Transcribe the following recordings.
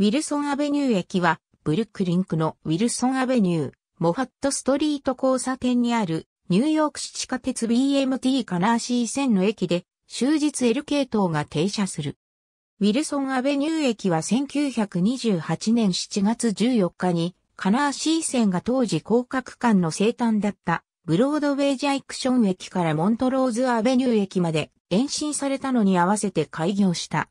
ウィルソンアベニュー駅は、ブルックリンクのウィルソンアベニュー、モファットストリート交差点にある、ニューヨーク市地下鉄 BMT カナーシー線の駅で、終日 L 系統が停車する。ウィルソンアベニュー駅は1928年7月14日に、カナーシー線が当時広角間の生誕だったブロードウェイジャイクション駅からモントローズアベニュー駅まで延伸されたのに合わせて開業した。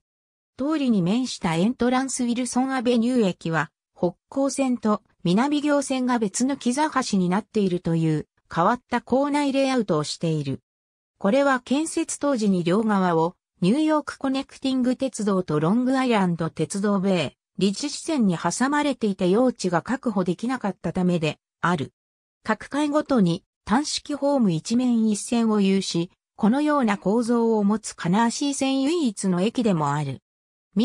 通りに面したエントランスウィルソンアベニュー駅は、北高線と南行線が別の木座橋になっているという変わった構内レイアウトをしている。これは建設当時に両側をニューヨークコネクティング鉄道とロングアイランド鉄道米、理事支線に挟まれていた用地が確保できなかったためである。各階ごとに単式ホーム一面一線を有し、このような構造を持つ金足線唯一の駅でもある。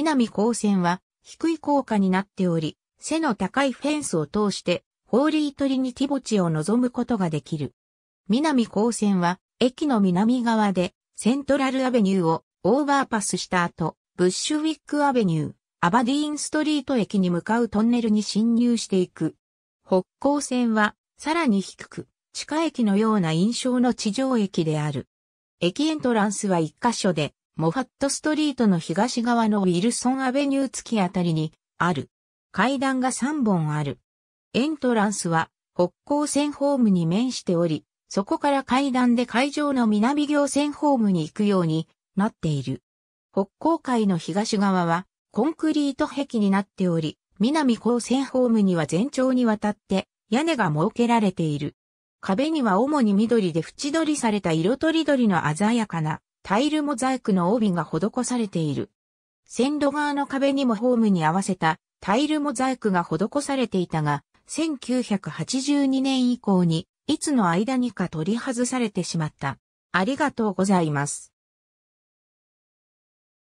南高専は低い高架になっており、背の高いフェンスを通してホーリートリニティ墓地を望むことができる。南高専は駅の南側でセントラルアベニューをオーバーパスした後、ブッシュウィックアベニュー、アバディーンストリート駅に向かうトンネルに侵入していく。北高線はさらに低く、地下駅のような印象の地上駅である。駅エントランスは一箇所で、モファットストリートの東側のウィルソンアベニュー付きあたりにある。階段が3本ある。エントランスは北高線ホームに面しており、そこから階段で会場の南行線ホームに行くようになっている。北高階の東側はコンクリート壁になっており、南高線ホームには全長にわたって屋根が設けられている。壁には主に緑で縁取りされた色とりどりの鮮やかなタイルモザイクの帯が施されている。線路側の壁にもホームに合わせたタイルモザイクが施されていたが、1982年以降に、いつの間にか取り外されてしまった。ありがとうございます。